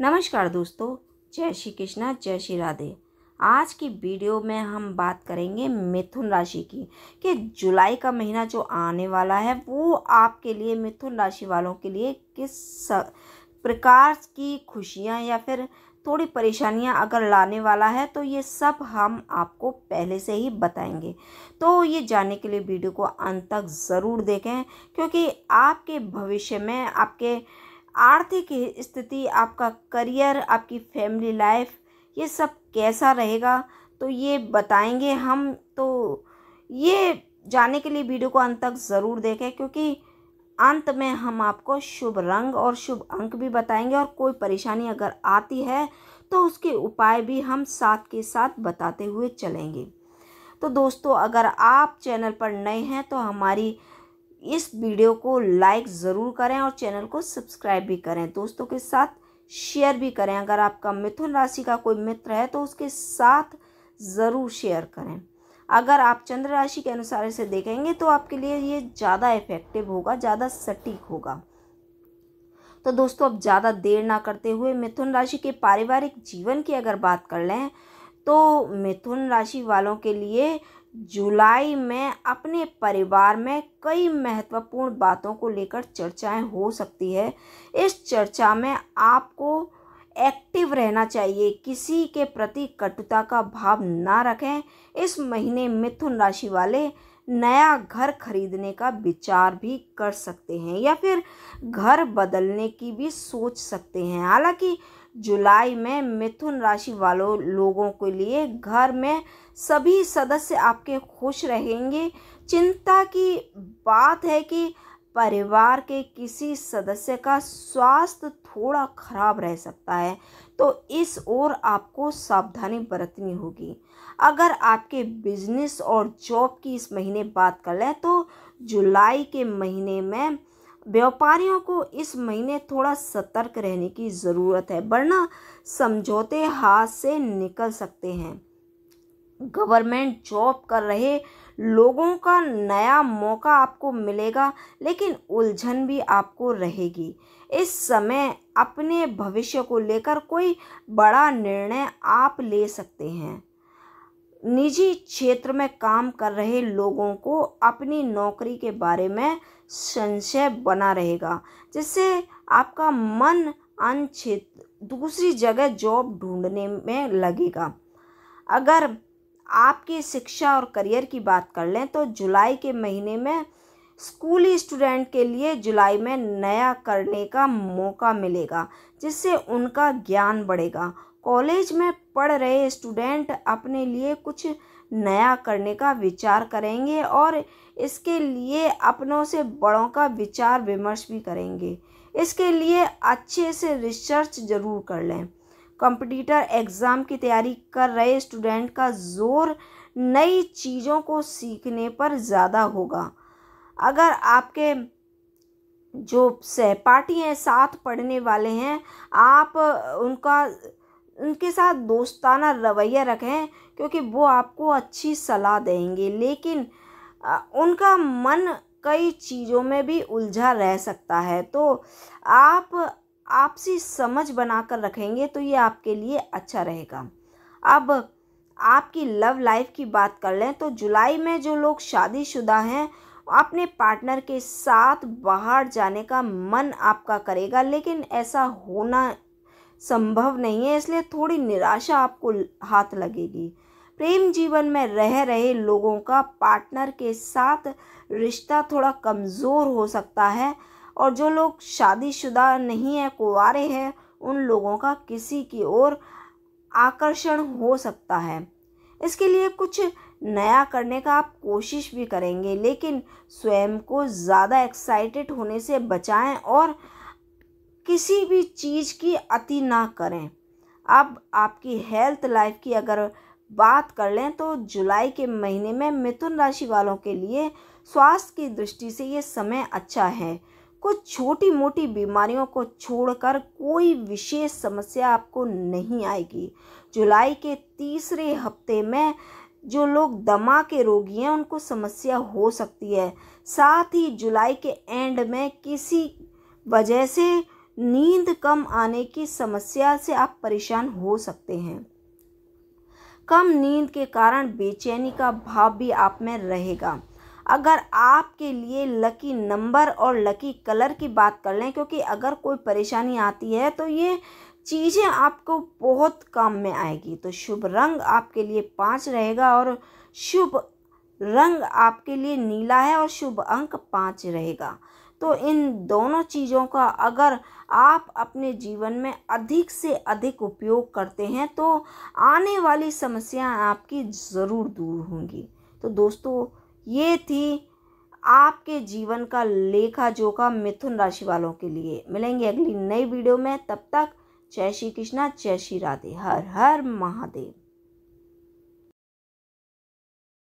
नमस्कार दोस्तों जय श्री कृष्णा जय श्री राधे आज की वीडियो में हम बात करेंगे मिथुन राशि की कि जुलाई का महीना जो आने वाला है वो आपके लिए मिथुन राशि वालों के लिए किस प्रकार की खुशियां या फिर थोड़ी परेशानियां अगर लाने वाला है तो ये सब हम आपको पहले से ही बताएंगे तो ये जानने के लिए वीडियो को अंत तक ज़रूर देखें क्योंकि आपके भविष्य में आपके आर्थिक स्थिति आपका करियर आपकी फैमिली लाइफ ये सब कैसा रहेगा तो ये बताएंगे हम तो ये जाने के लिए वीडियो को अंत तक ज़रूर देखें क्योंकि अंत में हम आपको शुभ रंग और शुभ अंक भी बताएंगे और कोई परेशानी अगर आती है तो उसके उपाय भी हम साथ के साथ बताते हुए चलेंगे तो दोस्तों अगर आप चैनल पर नए हैं तो हमारी इस वीडियो को लाइक ज़रूर करें और चैनल को सब्सक्राइब भी करें दोस्तों के साथ शेयर भी करें अगर आपका मिथुन राशि का कोई मित्र है तो उसके साथ ज़रूर शेयर करें अगर आप चंद्र राशि के अनुसार इसे देखेंगे तो आपके लिए ये ज़्यादा इफ़ेक्टिव होगा ज़्यादा सटीक होगा तो दोस्तों अब ज़्यादा देर ना करते हुए मिथुन राशि के पारिवारिक जीवन की अगर बात कर लें तो मिथुन राशि वालों के लिए जुलाई में अपने परिवार में कई महत्वपूर्ण बातों को लेकर चर्चाएं हो सकती है इस चर्चा में आपको एक्टिव रहना चाहिए किसी के प्रति कटुता का भाव ना रखें इस महीने मिथुन राशि वाले नया घर खरीदने का विचार भी कर सकते हैं या फिर घर बदलने की भी सोच सकते हैं हालांकि जुलाई में मिथुन राशि वालों लोगों के लिए घर में सभी सदस्य आपके खुश रहेंगे चिंता की बात है कि परिवार के किसी सदस्य का स्वास्थ्य थोड़ा खराब रह सकता है तो इस ओर आपको सावधानी बरतनी होगी अगर आपके बिजनेस और जॉब की इस महीने बात कर लें तो जुलाई के महीने में व्यापारियों को इस महीने थोड़ा सतर्क रहने की ज़रूरत है वरना समझौते हाथ से निकल सकते हैं गवर्नमेंट जॉब कर रहे लोगों का नया मौका आपको मिलेगा लेकिन उलझन भी आपको रहेगी इस समय अपने भविष्य को लेकर कोई बड़ा निर्णय आप ले सकते हैं निजी क्षेत्र में काम कर रहे लोगों को अपनी नौकरी के बारे में संशय बना रहेगा जिससे आपका मन अन क्षेत्र दूसरी जगह जॉब ढूंढने में लगेगा अगर आपकी शिक्षा और करियर की बात कर लें तो जुलाई के महीने में स्कूली स्टूडेंट के लिए जुलाई में नया करने का मौका मिलेगा जिससे उनका ज्ञान बढ़ेगा कॉलेज में पढ़ रहे स्टूडेंट अपने लिए कुछ नया करने का विचार करेंगे और इसके लिए अपनों से बड़ों का विचार विमर्श भी करेंगे इसके लिए अच्छे से रिसर्च ज़रूर कर लें कंपटीटर एग्ज़ाम की तैयारी कर रहे स्टूडेंट का ज़ोर नई चीज़ों को सीखने पर ज़्यादा होगा अगर आपके जो सहपाठी हैं साथ पढ़ने वाले हैं आप उनका उनके साथ दोस्ताना रवैया रखें क्योंकि वो आपको अच्छी सलाह देंगे लेकिन उनका मन कई चीज़ों में भी उलझा रह सकता है तो आप आपसी समझ बनाकर रखेंगे तो ये आपके लिए अच्छा रहेगा अब आपकी लव लाइफ की बात कर लें तो जुलाई में जो लोग शादीशुदा हैं अपने पार्टनर के साथ बाहर जाने का मन आपका करेगा लेकिन ऐसा होना संभव नहीं है इसलिए थोड़ी निराशा आपको हाथ लगेगी प्रेम जीवन में रह रहे लोगों का पार्टनर के साथ रिश्ता थोड़ा कमज़ोर हो सकता है और जो लोग शादीशुदा नहीं है कुंवारे हैं उन लोगों का किसी की ओर आकर्षण हो सकता है इसके लिए कुछ नया करने का आप कोशिश भी करेंगे लेकिन स्वयं को ज़्यादा एक्साइटेड होने से बचाएं और किसी भी चीज़ की अति ना करें अब आपकी हेल्थ लाइफ की अगर बात कर लें तो जुलाई के महीने में मिथुन राशि वालों के लिए स्वास्थ्य की दृष्टि से ये समय अच्छा है कुछ छोटी मोटी बीमारियों को छोड़कर कोई विशेष समस्या आपको नहीं आएगी जुलाई के तीसरे हफ्ते में जो लोग दमा के रोगी हैं उनको समस्या हो सकती है साथ ही जुलाई के एंड में किसी वजह से नींद कम आने की समस्या से आप परेशान हो सकते हैं कम नींद के कारण बेचैनी का भाव भी आप में रहेगा अगर आपके लिए लकी नंबर और लकी कलर की बात कर लें क्योंकि अगर कोई परेशानी आती है तो ये चीज़ें आपको बहुत काम में आएगी तो शुभ रंग आपके लिए पाँच रहेगा और शुभ रंग आपके लिए नीला है और शुभ अंक पाँच रहेगा तो इन दोनों चीज़ों का अगर आप अपने जीवन में अधिक से अधिक उपयोग करते हैं तो आने वाली समस्याएं आपकी ज़रूर दूर होंगी तो दोस्तों ये थी आपके जीवन का लेखा जोखा मिथुन राशि वालों के लिए मिलेंगे अगली नई वीडियो में तब तक जय श्री कृष्णा जय श्री राधे हर हर महादेव